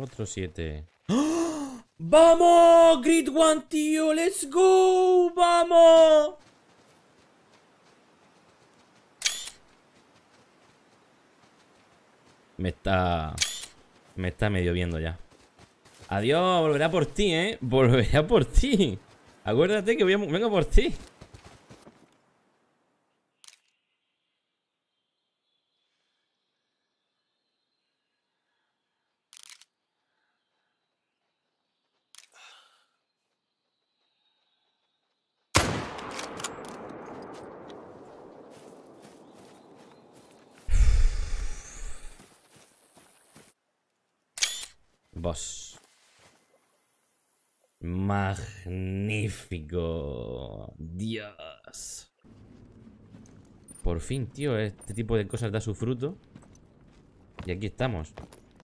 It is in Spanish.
Otro 7. ¡Vamos! Grid One, tío. ¡Let's go! ¡Vamos! Me está... Me está medio viendo ya. Adiós, volverá por ti, ¿eh? Volverá por ti. Acuérdate que voy vengo por ti. Magnífico. Dios. Por fin, tío, este tipo de cosas da su fruto. Y aquí estamos.